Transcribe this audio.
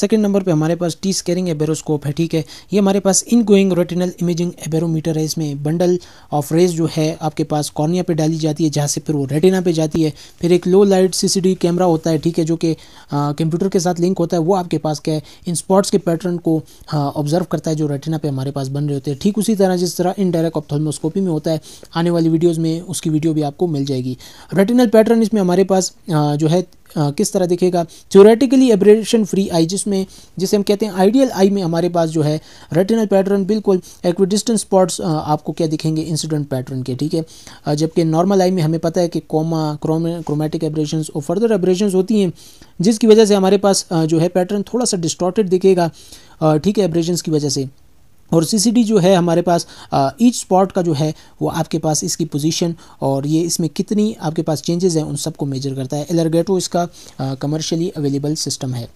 second number पे हमारे पास T squaring एबेरोस्कोप है ठीक है ये हमारे पास ingoing retinal imaging aberrometer है इसमें बंडल ऑफ रेज जो है आपके पास कॉर्निया पे डाली जाती है जहाँ से फिर वो रेटिना पे जाती है फिर एक लो लाइट सीसीडी कैमरा होता है ठीक है जो कि कंप्यूटर के साथ लिंक होता है वो आपके पास क्या है इन स्पॉट्स के पैटर्न को ऑब्जर्व करता है जो रेटिना पे हमारे पास बन रहे होते हैं ठीक उसी तरह जिस तरह इनडायरेक्ट ऑप्थोलमोस्कोपी में होता है आने वाली वीडियोज़ में उसकी वीडियो भी आपको मिल जाएगी रेटिनल पैटर्न इसमें हमारे पास जो है आ, किस तरह दिखेगा थ्योरेटिकली एब्रेशन फ्री आई जिसमें जिसे हम कहते हैं आइडियल आई में हमारे पास जो है रेटिनल पैटर्न बिल्कुल एक्विडिस्टेंट स्पॉट्स आपको क्या दिखेंगे इंसिडेंट पैटर्न के ठीक है जबकि नॉर्मल आई में हमें पता है कि कोमा क्रोमेटिक एब्रेशन और फर्दर एब्रेशन होती हैं जिसकी वजह से हमारे पास जो है पैटर्न थोड़ा सा डिस्टॉटेड दिखेगा ठीक है एब्रेशन की वजह से और सी जो है हमारे पास ईच स्पॉट का जो है वो आपके पास इसकी पोजीशन और ये इसमें कितनी आपके पास चेंजेस हैं उन सबको मेजर करता है एलरगेटो इसका कमर्शियली अवेलेबल सिस्टम है